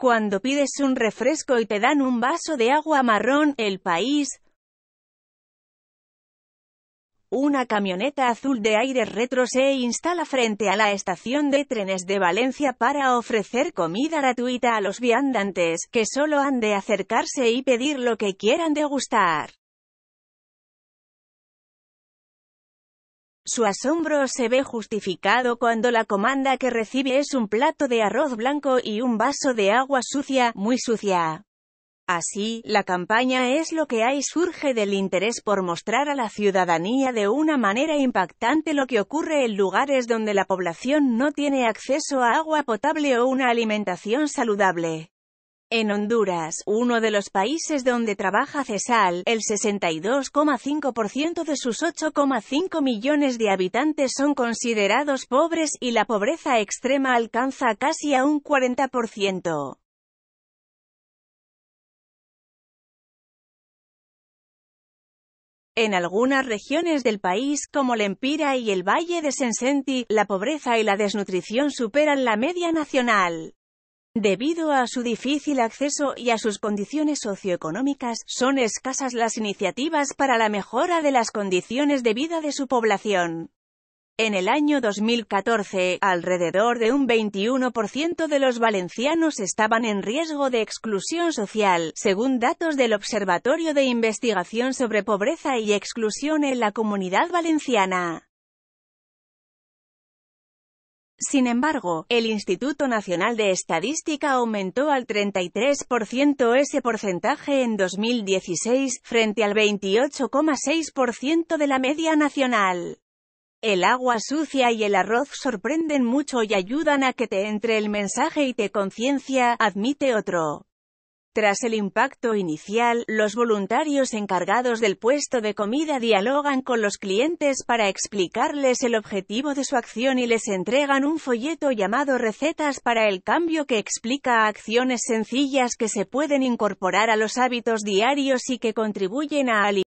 Cuando pides un refresco y te dan un vaso de agua marrón, el país, una camioneta azul de aire retro se instala frente a la estación de trenes de Valencia para ofrecer comida gratuita a los viandantes, que solo han de acercarse y pedir lo que quieran degustar. Su asombro se ve justificado cuando la comanda que recibe es un plato de arroz blanco y un vaso de agua sucia, muy sucia. Así, la campaña es lo que hay surge del interés por mostrar a la ciudadanía de una manera impactante lo que ocurre en lugares donde la población no tiene acceso a agua potable o una alimentación saludable. En Honduras, uno de los países donde trabaja CESAL, el 62,5% de sus 8,5 millones de habitantes son considerados pobres y la pobreza extrema alcanza casi a un 40%. En algunas regiones del país, como Lempira y el Valle de Sensenti, la pobreza y la desnutrición superan la media nacional. Debido a su difícil acceso y a sus condiciones socioeconómicas, son escasas las iniciativas para la mejora de las condiciones de vida de su población. En el año 2014, alrededor de un 21% de los valencianos estaban en riesgo de exclusión social, según datos del Observatorio de Investigación sobre Pobreza y Exclusión en la Comunidad Valenciana. Sin embargo, el Instituto Nacional de Estadística aumentó al 33% ese porcentaje en 2016, frente al 28,6% de la media nacional. El agua sucia y el arroz sorprenden mucho y ayudan a que te entre el mensaje y te conciencia, admite otro. Tras el impacto inicial, los voluntarios encargados del puesto de comida dialogan con los clientes para explicarles el objetivo de su acción y les entregan un folleto llamado Recetas para el Cambio que explica acciones sencillas que se pueden incorporar a los hábitos diarios y que contribuyen a alimentar